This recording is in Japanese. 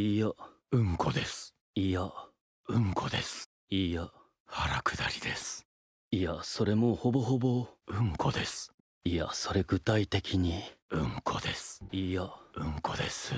いやうんこですいやうんこですいや腹下りですいやそれもほぼほぼうんこですいやそれ具体的にうんこですいやうんこです